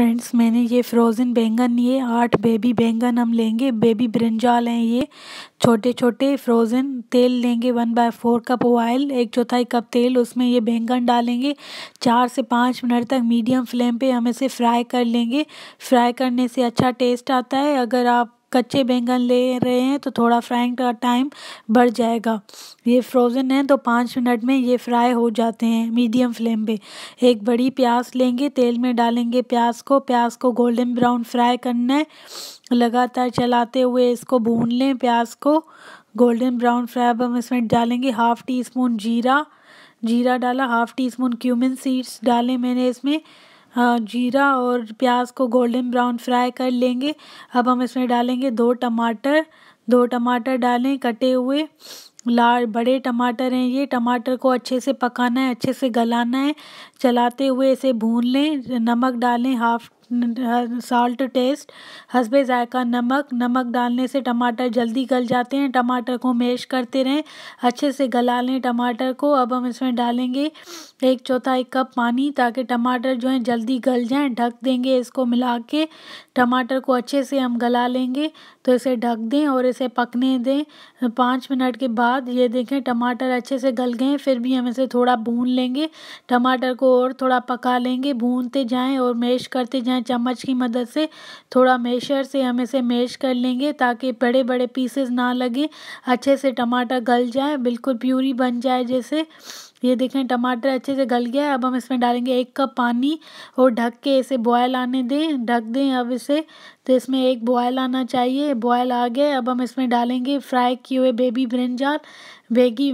friends मैंने ये frozen बैंगन लिए आठ बेबी बैंगन हम लेंगे बेबी ब्रिंजाल हैं ये छोटे छोटे फ्रोज़न तेल लेंगे one by four cup oil एक चौथाई कप तेल उसमें ये बैंगन डालेंगे चार से पाँच मिनट तक मीडियम फ्लेम पे हम इसे फ्राई कर लेंगे फ्राई करने से अच्छा टेस्ट आता है अगर आप कच्चे बैंगन ले रहे हैं तो थोड़ा फ्राइंग का टाइम बढ़ जाएगा ये फ्रोज़न है तो पाँच मिनट में ये फ्राई हो जाते हैं मीडियम फ्लेम पे एक बड़ी प्याज लेंगे तेल में डालेंगे प्याज को प्याज को गोल्डन ब्राउन फ्राई करना है लगातार चलाते हुए इसको भून लें प्याज को गोल्डन ब्राउन फ्राई अब हम इसमें डालेंगे हाफ़ टी स्पून जीरा जीरा डाला half teaspoon cumin seeds डालें मैंने इसमें हाँ, जीरा और प्याज को गोल्डन ब्राउन फ्राई कर लेंगे अब हम इसमें डालेंगे दो टमाटर दो टमाटर डालें कटे हुए लाल बड़े टमाटर हैं ये टमाटर को अच्छे से पकाना है अच्छे से गलाना है चलाते हुए इसे भून लें नमक डालें हाफ साल्ट टेस्ट हसबे ज़ायका नमक नमक डालने से टमाटर जल्दी गल जाते हैं टमाटर को मैश करते रहें अच्छे से गला लें टमाटर को अब हम इसमें डालेंगे एक चौथाई कप पानी ताकि टमाटर जो हैं जल्दी गल जाएं ढक देंगे इसको मिला के टमाटर को अच्छे से हम गला लेंगे तो इसे ढक दें और इसे पकने दें पाँच मिनट के बाद ये देखें टमाटर अच्छे से गल गए फिर भी हम इसे थोड़ा भून लेंगे टमाटर को और थोड़ा पका लेंगे भूनते जाएँ और मैश करते जाएँ हैं चम्मच की मदद से थोड़ा मेशर से हम इसे मेश कर लेंगे ताकि बड़े बड़े पीसेस ना लगे अच्छे से टमाटर गल जाए बिल्कुल प्यूरी बन जाए जैसे ये देखें टमाटर अच्छे से गल गया है अब हम इसमें डालेंगे एक कप पानी और ढक के इसे बॉयल आने दें ढक दें अब इसे तो इसमें एक बॉयल आना चाहिए बॉयल आ गया अब हम इसमें डालेंगे फ्राई किए हुए बेबी ब्रिंजाल बेगी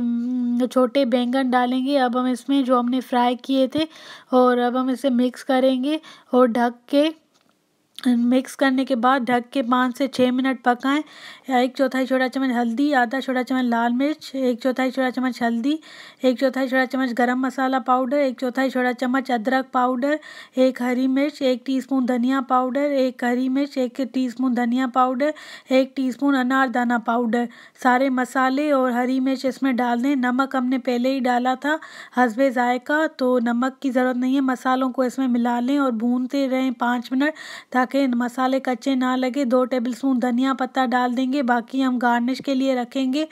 छोटे बैंगन डालेंगे अब हम इसमें जो हमने फ्राई किए थे और अब हम इसे मिक्स करेंगे और ढक के मिक्स करने के बाद ढक के पाँच से छः मिनट पकाएं एक चौथाई छोटा चम्मच हल्दी आधा छोटा चम्मच लाल मिर्च एक चौथाई छोटा चम्मच हल्दी एक चौथाई छोटा चम्मच गरम मसाला पाउडर एक चौथाई छोटा चम्मच अदरक पाउडर एक हरी मिर्च एक टीस्पून धनिया पाउडर एक हरी मिर्च एक टीस्पून धनिया पाउडर एक टी अनारदाना पाउडर सारे मसाले और हरी मिर्च इसमें डाल दें नमक हमने पहले ही डाला था हसबे ज़ायका तो नमक की ज़रूरत नहीं है मसालों को इसमें मिला लें और भूनते रहें पाँच मिनट ताकि रखें मसाले कच्चे ना लगे दो टेबलस्पून धनिया पत्ता डाल देंगे बाकी हम गार्निश के लिए रखेंगे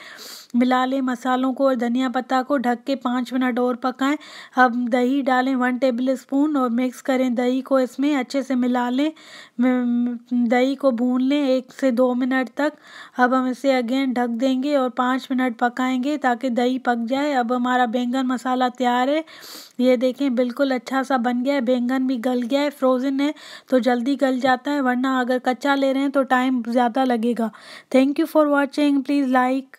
मिला लें मसालों को और धनिया पत्ता को ढक के पाँच मिनट और पकाएं अब दही डालें वन टेबल स्पून और मिक्स करें दही को इसमें अच्छे से मिला लें दही को भून लें एक से दो मिनट तक अब हम इसे अगेन ढक देंगे और पाँच मिनट पकाएंगे ताकि दही पक जाए अब हमारा बैंगन मसाला तैयार है ये देखें बिल्कुल अच्छा सा बन गया है बैंगन भी गल गया है फ्रोज़न है तो जल्दी गल जाता है वरना अगर कच्चा ले रहे हैं तो टाइम ज़्यादा लगेगा thank you for watching please like